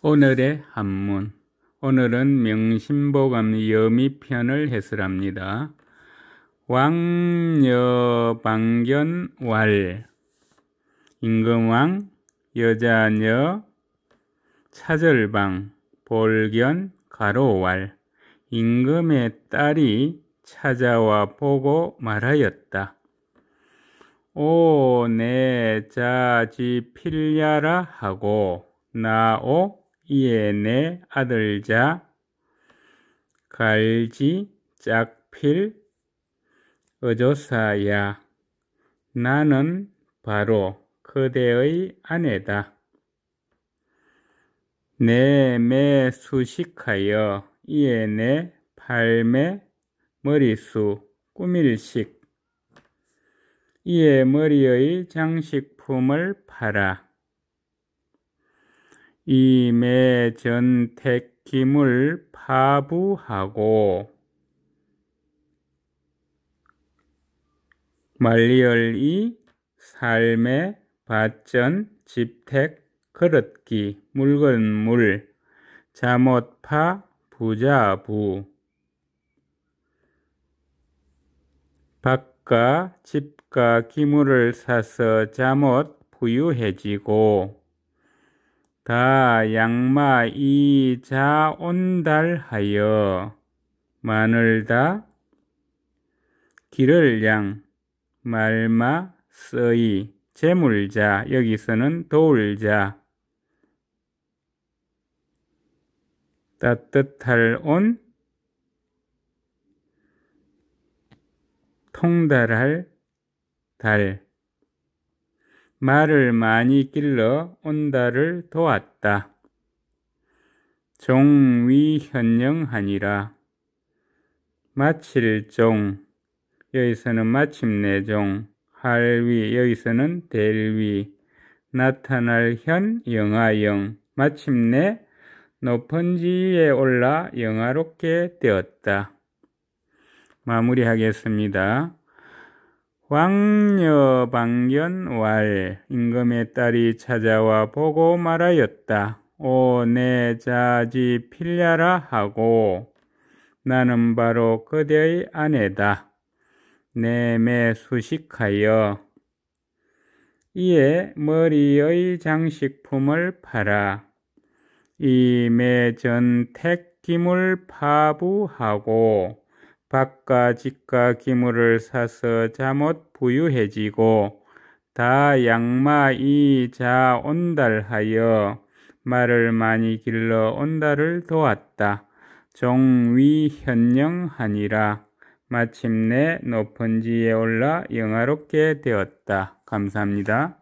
오늘의 한문 오늘은 명심보감 여미편을 해설합니다. 왕여방견왈 임금왕 여자녀 차절방 볼견 가로왈 임금의 딸이 찾아와 보고 말하였다. 오 내 자지 필야라 하고 나오 이에내 아들자 갈지 짝필 어조사야 나는 바로 그대의 아내다. 내매 수식하여 이에 내 팔매 머리수 꾸밀식 이에 머리의 장식품을 팔아 이매전택김을 파부하고 말리얼이 삶의 밭전 집택 그릇기 물건 물 잠옷파 부자부 박과 집가 기물을 사서 잠옷 부유해지고 다 양마 이 자 온달하여 마늘다 길을 양 말마 써이 재물자 여기서는 도울자 따뜻할 온 통달할 달 말을 많이 길러 온다를 도왔다. 종위현영하니라. 마칠종 여기서는 마침내종 할위 여기서는 델위 나타날 현 영하영 마침내 높은 지위에 올라 영화롭게 되었다. 마무리하겠습니다. 왕녀방견왈 임금의 딸이 찾아와 보고 말하였다. 오 내 자지 필야라 하고 나는 바로 그대의 아내다. 내 매 수식하여 이에 머리의 장식품을 팔아 이 매전택 김을 파부하고 밥과 집과 기물을 사서 잠옷 부유해지고 다 양마이 자 온달하여 말을 많이 길러 온달을 도왔다. 종위현영하니라. 마침내 높은 지에 올라 영화롭게 되었다. 감사합니다.